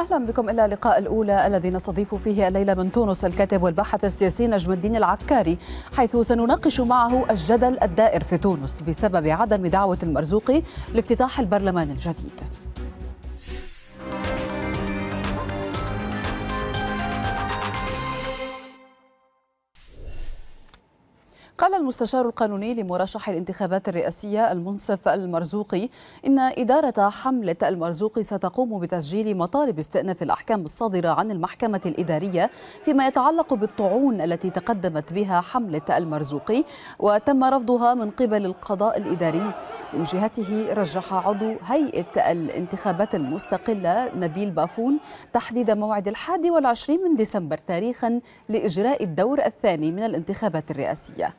أهلا بكم إلى اللقاء الأولى الذي نستضيف فيه الليلة من تونس الكاتب والباحث السياسي نجم الدين العكاري حيث سنناقش معه الجدل الدائر في تونس بسبب عدم دعوة المرزوقي لافتتاح البرلمان الجديد قال المستشار القانوني لمرشح الانتخابات الرئاسية المنصف المرزوقي إن إدارة حملة المرزوقي ستقوم بتسجيل مطالب استئناف الأحكام الصادرة عن المحكمة الإدارية فيما يتعلق بالطعون التي تقدمت بها حملة المرزوقي وتم رفضها من قبل القضاء الإداري من جهته رجح عضو هيئة الانتخابات المستقلة نبيل بافون تحديد موعد الحادي والعشرين من ديسمبر تاريخا لإجراء الدور الثاني من الانتخابات الرئاسية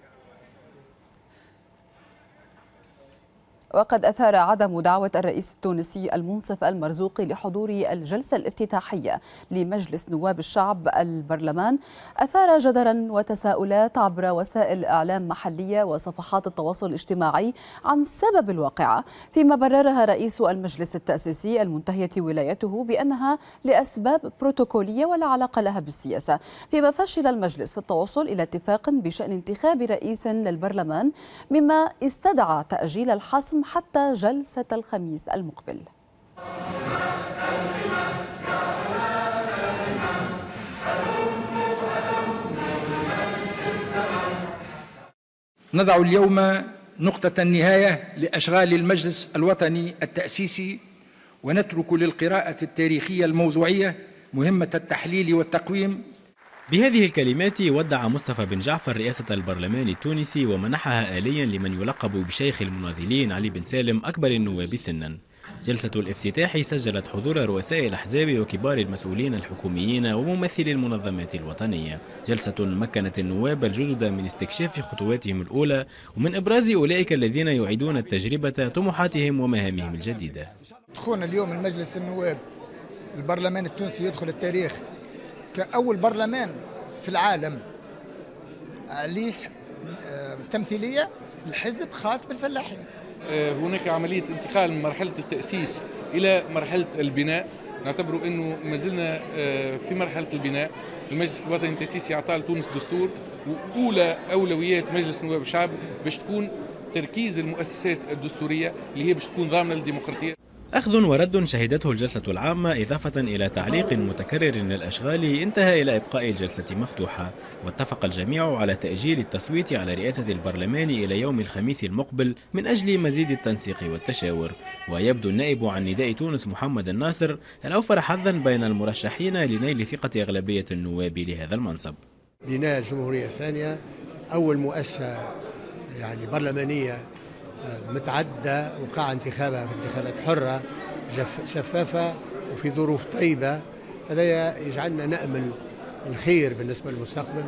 وقد أثار عدم دعوة الرئيس التونسي المنصف المرزوقي لحضور الجلسة الافتتاحية لمجلس نواب الشعب البرلمان أثار جدلا وتساؤلات عبر وسائل إعلام محلية وصفحات التواصل الاجتماعي عن سبب الواقعة فيما بررها رئيس المجلس التأسيسي المنتهية ولايته بأنها لأسباب بروتوكولية ولا علاقة لها بالسياسة فيما فشل المجلس في التوصل إلى اتفاق بشأن انتخاب رئيس للبرلمان مما استدعى تأجيل الحسم حتى جلسة الخميس المقبل نضع اليوم نقطة النهاية لأشغال المجلس الوطني التأسيسي ونترك للقراءة التاريخية الموضوعية مهمة التحليل والتقويم بهذه الكلمات ودع مصطفى بن جعفر رئاسة البرلمان التونسي ومنحها آليا لمن يلقب بشيخ المناضلين علي بن سالم أكبر النواب سنا جلسة الافتتاح سجلت حضور رؤساء الأحزاب وكبار المسؤولين الحكوميين وممثلي المنظمات الوطنية جلسة مكنت النواب الجدد من استكشاف خطواتهم الأولى ومن إبراز أولئك الذين يعيدون التجربة طموحاتهم ومهامهم الجديدة دخولنا اليوم المجلس النواب البرلمان التونسي يدخل التاريخ كأول برلمان في العالم عليه آه، تمثيلية الحزب خاص بالفلاحين آه، هناك عملية انتقال من مرحلة التأسيس إلى مرحلة البناء نعتبر أنه ما زلنا آه، في مرحلة البناء المجلس الوطني التأسيسي أعطى لتونس دستور وأولى أولويات مجلس النواب الشعب باش تكون تركيز المؤسسات الدستورية اللي هي باش تكون ضامنة للديمقراطية أخذ ورد شهدته الجلسة العامة إضافة إلى تعليق متكرر للأشغال انتهى إلى إبقاء الجلسة مفتوحة واتفق الجميع على تأجيل التصويت على رئاسة البرلمان إلى يوم الخميس المقبل من أجل مزيد التنسيق والتشاور ويبدو النائب عن نداء تونس محمد الناصر الأوفر حظا بين المرشحين لنيل ثقة أغلبية النواب لهذا المنصب بناء الجمهورية الثانية أول مؤسسة يعني برلمانية متعدة وقع انتخابها في انتخابات حرة شفافة وفي ظروف طيبة هذا يجعلنا نأمل الخير بالنسبة للمستقبل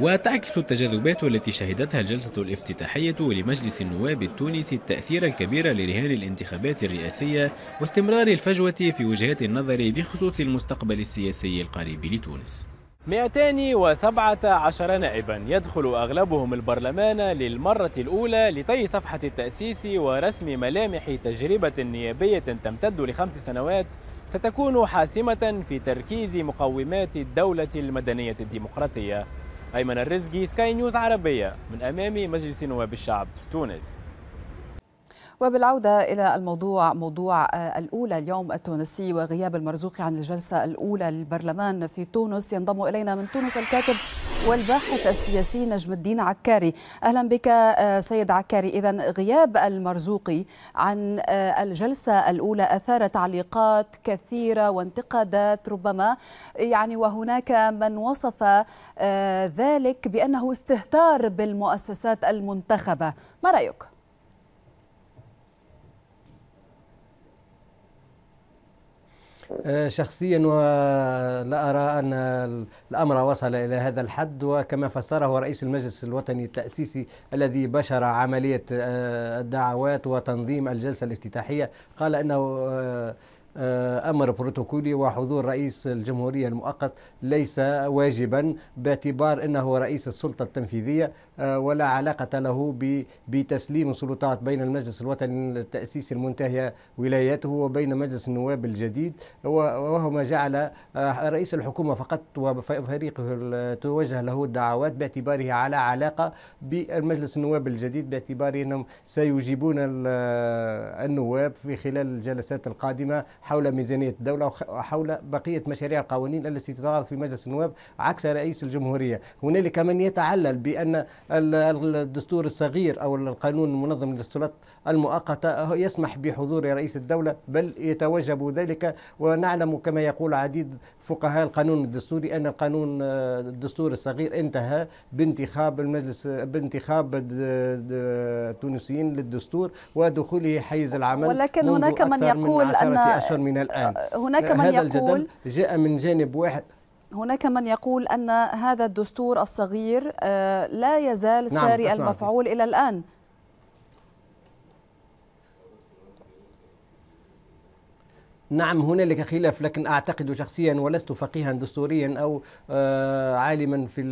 وتعكس التجاذبات التي شهدتها الجلسة الافتتاحية لمجلس النواب التونسي التأثير الكبير لرهان الانتخابات الرئاسية واستمرار الفجوة في وجهات النظر بخصوص المستقبل السياسي القريب لتونس 217 نائبا يدخل أغلبهم البرلمان للمرة الأولى لطي صفحة التأسيس ورسم ملامح تجربة نيابية تمتد لخمس سنوات ستكون حاسمة في تركيز مقومات الدولة المدنية الديمقراطية أيمن الرزقي سكاي نيوز عربية من أمام مجلس نواب الشعب تونس وبالعودة إلى الموضوع موضوع آه، الأولى اليوم التونسي وغياب المرزوقي عن الجلسة الأولى للبرلمان في تونس ينضم إلينا من تونس الكاتب والباحث السياسي نجم الدين عكاري أهلا بك آه، سيد عكاري إذا غياب المرزوقي عن آه، الجلسة الأولى أثار تعليقات كثيرة وانتقادات ربما يعني وهناك من وصف ذلك بأنه استهتار بالمؤسسات المنتخبة ما رأيك؟ آه، شخصيا ولا أرى أن الأمر وصل إلى هذا الحد وكما فسره رئيس المجلس الوطني التأسيسي الذي بشر عملية آه، الدعوات وتنظيم الجلسة الافتتاحية قال أنه آه، آه، امر بروتوكولي وحضور رئيس الجمهوريه المؤقت ليس واجبا باعتبار انه رئيس السلطه التنفيذيه آه، ولا علاقه له بتسليم السلطات بين المجلس الوطني التاسيسي المنتهيه ولايته وبين مجلس النواب الجديد وهو ما جعل آه، رئيس الحكومه فقط وفريقه توجه له الدعوات باعتباره على علاقه بالمجلس النواب الجديد باعتبار انهم سيجيبون النواب في خلال الجلسات القادمه حول ميزانية الدولة وحول بقية مشاريع القوانين التي تتعارض في مجلس النواب عكس رئيس الجمهورية هنالك من يتعلل بأن الدستور الصغير أو القانون المنظم للسلطة المؤقتة يسمح بحضور رئيس الدولة بل يتوجب ذلك ونعلم كما يقول عديد فقهاء القانون الدستوري أن القانون آه، الدستور الصغير انتهى بانتخاب المجلس بانتخاب التونسيين للدستور ودخوله حيز العمل ولكن هناك من يقول أن أكثر من الآن أه، هناك من هذا يقول الجدل جاء من جانب واحد هناك من يقول أن هذا الدستور الصغير أه، لا يزال نعم ساري المفعول إلى الآن نعم هنالك خلاف لكن اعتقد شخصيا ولست فقيها دستوريا او آه، عالما في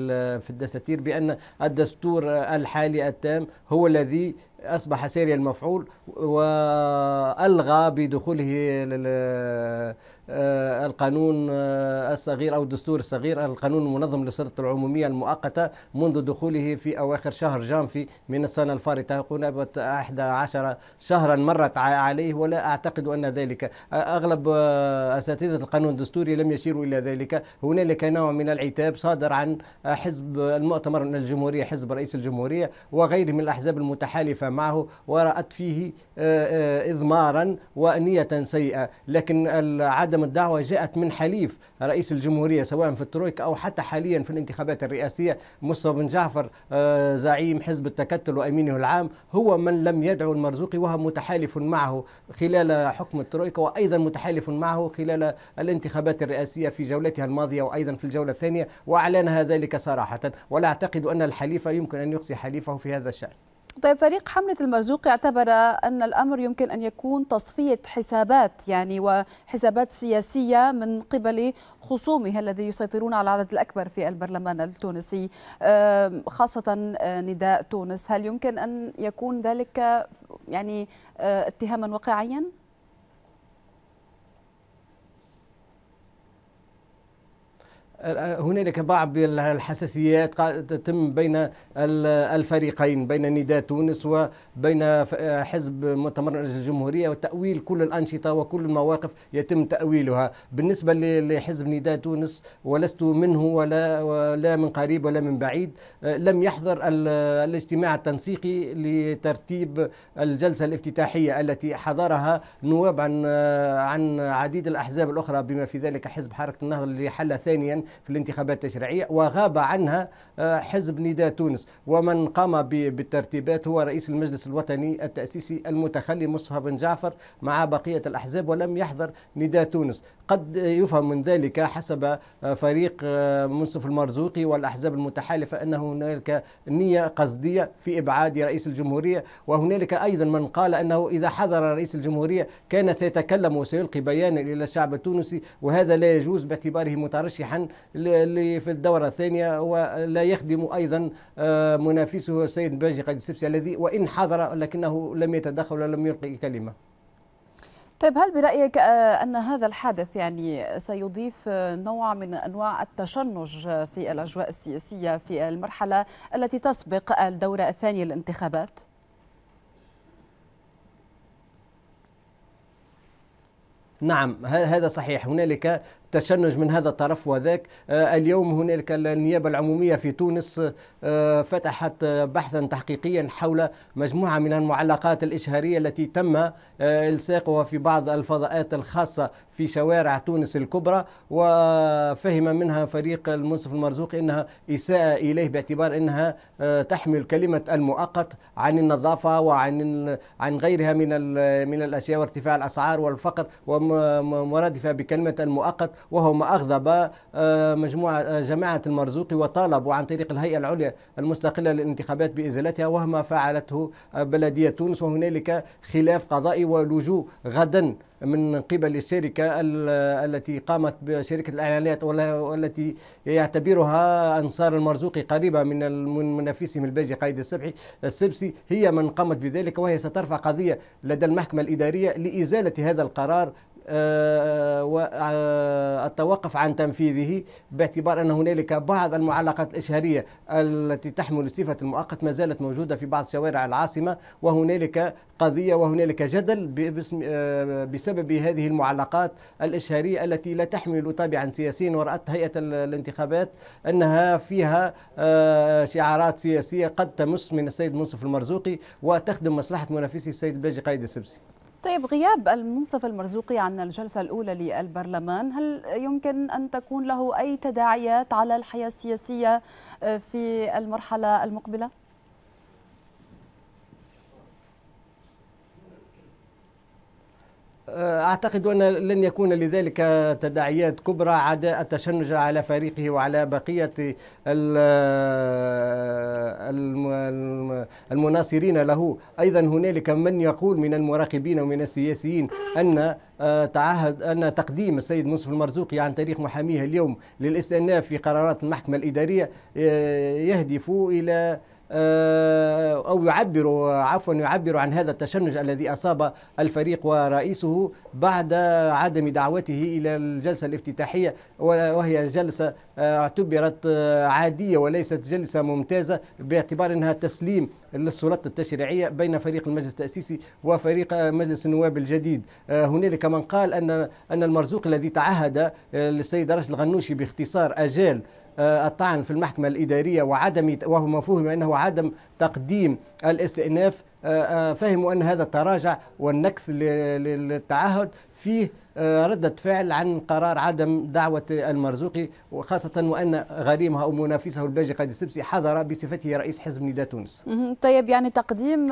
في الدساتير بان الدستور الحالي التام هو الذي اصبح ساري المفعول والغى بدخوله آه، القانون آه، الصغير أو الدستور الصغير القانون المنظم للسلطة العمومية المؤقتة منذ دخوله في أواخر شهر جانفي من السنة الفارطة قنابة 11 شهرا مرت عليه ولا أعتقد أن ذلك أغلب آه، أساتذة القانون الدستوري لم يشيروا إلى ذلك هنالك نوع من العتاب صادر عن حزب المؤتمر الجمهورية حزب رئيس الجمهورية وغيره من الأحزاب المتحالفة معه ورأت فيه إضمارا ونية سيئة لكن عدم تقدم الدعوة جاءت من حليف رئيس الجمهورية سواء في الترويك أو حتى حاليا في الانتخابات الرئاسية مصطفى بن جعفر آه، زعيم حزب التكتل وأمينه العام هو من لم يدعو المرزوقي وهو متحالف معه خلال حكم الترويك وأيضا متحالف معه خلال الانتخابات الرئاسية في جولتها الماضية وأيضا في الجولة الثانية وأعلنها ذلك صراحة ولا أعتقد أن الحليف يمكن أن يقصي حليفه في هذا الشأن طيب فريق حملة المرزوق اعتبر أن الأمر يمكن أن يكون تصفية حسابات يعني وحسابات سياسية من قبل خصومه الذي يسيطرون على العدد الأكبر في البرلمان التونسي خاصة آه، نداء تونس هل يمكن أن يكون ذلك يعني آه، اتهاما واقعيا؟ هنالك بعض الحساسيات تتم بين الفريقين بين نداء تونس وبين حزب مؤتمر الجمهوريه وتاويل كل الانشطه وكل المواقف يتم تاويلها بالنسبه لحزب نداء تونس ولست منه ولا ولا من قريب ولا من بعيد آه، لم يحضر الاجتماع التنسيقي لترتيب الجلسه الافتتاحيه التي حضرها نواب عن آه، عن عديد الاحزاب الاخرى بما في ذلك حزب حركه النهضه اللي حل ثانيا في الانتخابات التشريعية وغاب عنها آه، حزب نداء تونس ومن قام بالترتيبات هو رئيس المجلس الوطني التأسيسي المتخلي مصطفى بن جعفر مع بقية الأحزاب ولم يحضر نداء تونس قد يفهم من ذلك حسب آه، فريق آه، منصف المرزوقي والأحزاب المتحالفة أن هنالك نية قصدية في إبعاد رئيس الجمهورية وهنالك أيضا من قال أنه إذا حضر رئيس الجمهورية كان سيتكلم وسيلقي بيانا إلى الشعب التونسي وهذا لا يجوز باعتباره مترشحا اللي في الدورة الثانية ولا يخدم أيضا آه، منافسه السيد باجي قد السبسي الذي وإن حضر لكنه لم يتدخل ولم يلقي كلمة طيب هل برأيك آه، أن هذا الحادث يعني سيضيف آه، نوع من أنواع التشنج في الأجواء السياسية في المرحلة التي تسبق الدورة الثانية للانتخابات؟ نعم هذا صحيح هنالك تشنج من هذا الطرف وذاك آه، اليوم هنالك النيابة العمومية في تونس آه، فتحت بحثا تحقيقيا حول مجموعة من المعلقات الإشهارية التي تم آه، إلصاقها في بعض الفضاءات الخاصة في شوارع تونس الكبرى وفهم منها فريق المنصف المرزوق انها اساءه اليه باعتبار انها آه، تحمل كلمه المؤقت عن النظافه وعن عن غيرها من من الاشياء وارتفاع الاسعار والفقر ومرادفه بكلمه المؤقت وهو ما اغضب آه، مجموعه آه، جماعه المرزوق وطالبوا عن طريق الهيئه العليا المستقله للانتخابات بازالتها وهما فعلته بلديه تونس وهنالك خلاف قضائي ولجوء غدا من قبل الشركة التي قامت بشركة الإعلانات والتي يعتبرها أنصار المرزوقي قريبة من منافسهم الباجي قايد السبحي السبسي هي من قامت بذلك وهي سترفع قضية لدى المحكمة الإدارية لإزالة هذا القرار آه، والتوقف آه، عن تنفيذه باعتبار أن هنالك بعض المعلقات الإشهارية التي تحمل صفة المؤقت ما زالت موجودة في بعض شوارع العاصمة وهنالك قضية وهنالك جدل آه، بسبب هذه المعلقات الإشهارية التي لا تحمل طابعا سياسيا ورأت هيئة الانتخابات أنها فيها شعارات سياسية قد تمس من السيد منصف المرزوقي وتخدم مصلحة منافسه السيد الباجي قايد السبسي طيب غياب المنصف المرزوقي عن الجلسة الأولى للبرلمان هل يمكن أن تكون له أي تداعيات على الحياة السياسية في المرحلة المقبلة؟ آه، أعتقد أن لن يكون لذلك تداعيات كبرى عدا التشنج على فريقه وعلى بقية آه، المناصرين له أيضا هنالك من يقول من المراقبين ومن السياسيين أن آه، تعهد أن تقديم السيد منصف المرزوقي عن طريق محاميه اليوم للاستئناف في قرارات المحكمة الإدارية يهدف إلى آه، أو يعبر عفوا يعبر عن هذا التشنج الذي أصاب الفريق ورئيسه بعد عدم دعوته إلى الجلسة الافتتاحية وهي جلسة آه، اعتبرت آه، عادية وليست جلسة ممتازة باعتبار أنها تسليم للسلطة التشريعية بين فريق المجلس التأسيسي وفريق مجلس النواب الجديد هنالك من قال أن أن المرزوق الذي تعهد للسيد رشد الغنوشي باختصار أجال آه، الطعن في المحكمة الإدارية وعدم وهو مفهوم أنه عدم تقديم الاستئناف آه، آه، فهموا أن هذا التراجع والنكث للتعهد فيه آه، ردة فعل عن قرار عدم دعوة المرزوقي وخاصة وأن غريمها أو منافسه الباجي قادي السبسي حضر بصفته رئيس حزب نداء تونس طيب يعني تقديم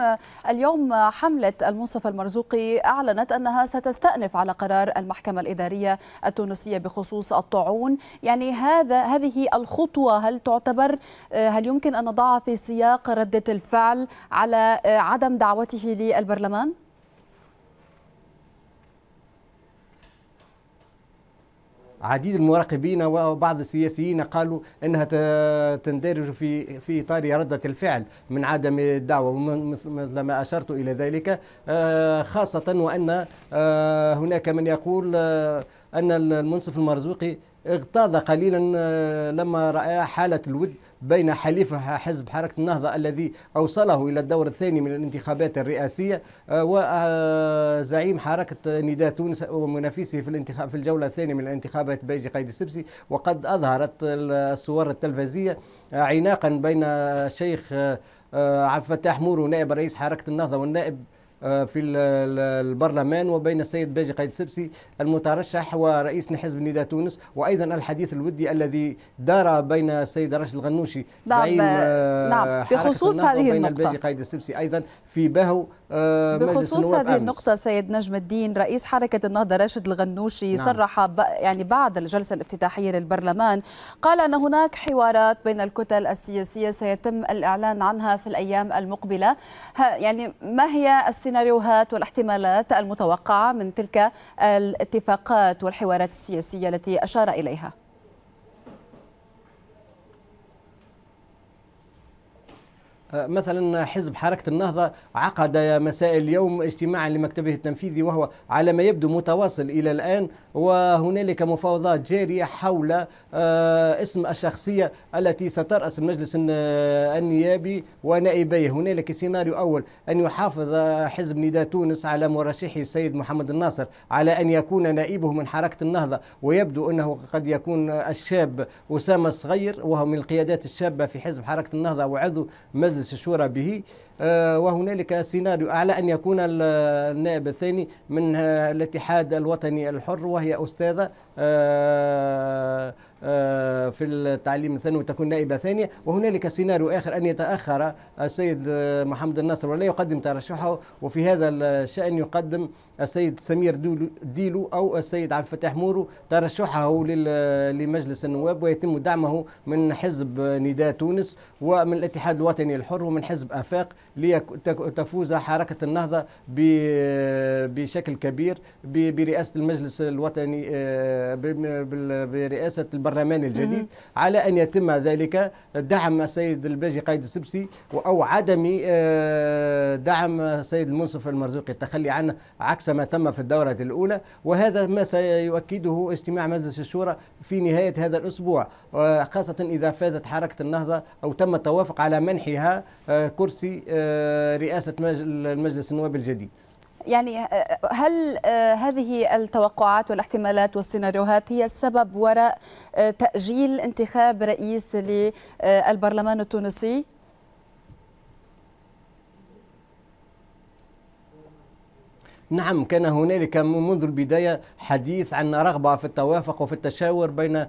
اليوم حملة المنصف المرزوقي أعلنت أنها ستستأنف على قرار المحكمة الإدارية التونسية بخصوص الطاعون يعني هذا هذه الخطوة هل تعتبر هل يمكن أن نضعها في سياق ردة الفعل على عدم عدم دعوته للبرلمان؟ عديد المراقبين وبعض السياسيين قالوا انها تندرج في في اطار رده الفعل من عدم الدعوه مثل ما اشرت الى ذلك آه، خاصه وان آه، هناك من يقول آه، ان المنصف المرزوقي اغتاظ قليلا لما راى حاله الود بين حليفها حزب حركة النهضة الذي أوصله إلى الدور الثاني من الانتخابات الرئاسية آه، وزعيم حركة نداء تونس ومنافسه في الانتخاب في الجولة الثانية من الانتخابات بيجي قيد السبسي وقد أظهرت الصور التلفزية آه، عناقا بين الشيخ آه، عبد الفتاح مورو نائب رئيس حركة النهضة والنائب آه، في البرلمان وبين السيد باجي قايد سبسي المترشح ورئيس حزب نداء تونس وايضا الحديث الودي الذي دار بين السيد راشد الغنوشي نعم، زعيم آه، نعم بخصوص هذه النقطه باجي قايد السبسي ايضا في باهو آه، بخصوص هذه أمس. النقطة سيد نجم الدين رئيس حركة النهضة راشد الغنوشي نعم. صرح يعني بعد الجلسة الافتتاحية للبرلمان قال أن هناك حوارات بين الكتل السياسية سيتم الإعلان عنها في الأيام المقبلة يعني ما هي السياسة السيناريوهات والاحتمالات المتوقعة من تلك الاتفاقات والحوارات السياسية التي أشار إليها؟ مثلا حزب حركة النهضة عقد مساء اليوم اجتماعا لمكتبه التنفيذي وهو على ما يبدو متواصل إلى الآن وهنالك مفاوضات جارية حول آه، اسم الشخصية التي سترأس المجلس آه، النيابي ونائبيه هنالك سيناريو أول أن يحافظ حزب نداء تونس على مرشحه السيد محمد الناصر على أن يكون نائبه من حركة النهضة ويبدو أنه قد يكون الشاب أسامة الصغير وهو من القيادات الشابة في حزب حركة النهضة وعضو مجلس مجلس الشورى به آه، وهنالك سيناريو على أن يكون النائب الثاني من الاتحاد الوطني الحر وهي أستاذة آه، آه، في التعليم الثانوي تكون نائبة ثانية وهنالك سيناريو آخر أن يتأخر السيد محمد الناصر ولا يقدم ترشحه وفي هذا الشأن يقدم السيد سمير ديلو أو السيد عبد الفتاح مورو ترشحه لمجلس النواب ويتم دعمه من حزب نداء تونس ومن الاتحاد الوطني الحر ومن حزب آفاق لتفوز حركة النهضة بشكل كبير برئاسة المجلس الوطني آه، برئاسة البرلمان الجديد على أن يتم ذلك دعم السيد الباجي قايد السبسي أو عدم آه، دعم السيد المنصف المرزوقي التخلي عنه عكس ما تم في الدورة الأولى وهذا ما سيؤكده اجتماع مجلس الشورى في نهاية هذا الأسبوع آه، خاصة إذا فازت حركة النهضة أو تم التوافق على منحها آه، كرسي رئاسة المجلس النواب الجديد يعني آه، هل آه، هذه التوقعات والاحتمالات والسيناريوهات هي السبب وراء آه، تأجيل انتخاب رئيس للبرلمان التونسي نعم كان هنالك منذ البداية حديث عن رغبة في التوافق وفي التشاور بين آه،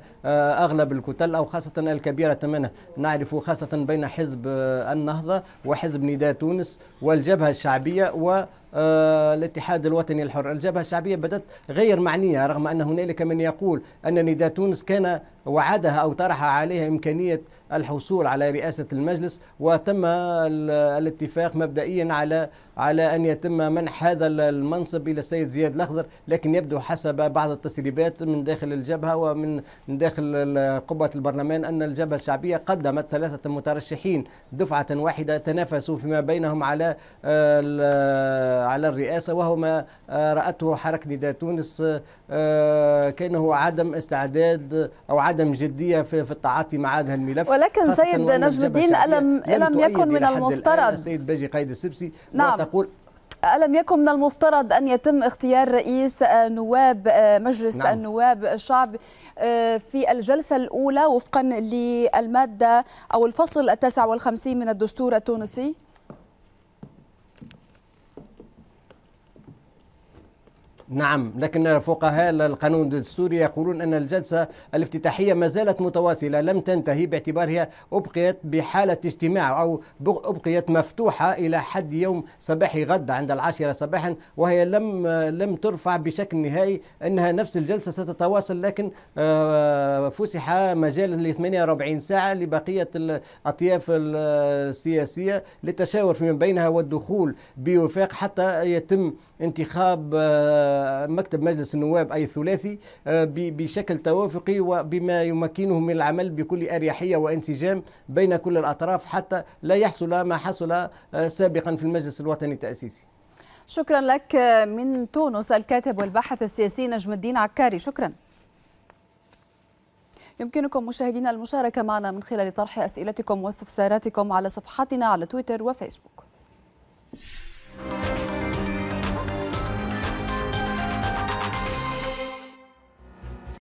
أغلب الكتل أو خاصة الكبيرة منها نعرف خاصة بين حزب آه، النهضة وحزب نداء تونس والجبهة الشعبية و آه، الاتحاد الوطني الحر الجبهة الشعبية بدات غير معنية رغم أن هنالك من يقول أن نداء تونس كان وعدها أو طرح عليها إمكانية الحصول على رئاسة المجلس وتم الاتفاق مبدئيا على على أن يتم منح هذا المنصب إلى السيد زياد الأخضر لكن يبدو حسب بعض التسريبات من داخل الجبهة ومن داخل قبة البرلمان أن الجبهة الشعبية قدمت ثلاثة مترشحين دفعة واحدة تنافسوا فيما بينهم على على الرئاسة وهو ما آه، رأته حركة نداء تونس آه، آه، كأنه عدم استعداد أو عدم جدية في التعاطي مع هذا الملف ولكن سيد نجم الدين ألم, لم يكن من المفترض السيد باجي قايد السبسي نعم نقول ألم يكن من المفترض أن يتم اختيار رئيس نواب آه، مجلس نعم. النواب الشعبي آه، في الجلسة الأولى وفقا للمادة أو الفصل التاسع والخمسين من الدستور التونسي؟ نعم لكن فقهاء القانون الدستوري يقولون أن الجلسة الافتتاحية ما زالت متواصلة لم تنتهي باعتبارها أبقيت بحالة اجتماع أو أبقيت مفتوحة إلى حد يوم صباح غد عند العاشرة صباحا وهي لم لم ترفع بشكل نهائي أنها نفس الجلسة ستتواصل لكن آه، فسح مجال ل 48 ساعة لبقية الأطياف السياسية للتشاور فيما بينها والدخول بوفاق حتى يتم انتخاب آه، مكتب مجلس النواب أي الثلاثي آه، بشكل توافقي وبما يمكنه من العمل بكل أريحية وانسجام بين كل الأطراف حتى لا يحصل ما حصل آه، سابقا في المجلس الوطني التأسيسي شكرا لك من تونس الكاتب والباحث السياسي نجم الدين عكاري شكرا يمكنكم مشاهدينا المشاركة معنا من خلال طرح أسئلتكم واستفساراتكم على صفحاتنا على تويتر وفيسبوك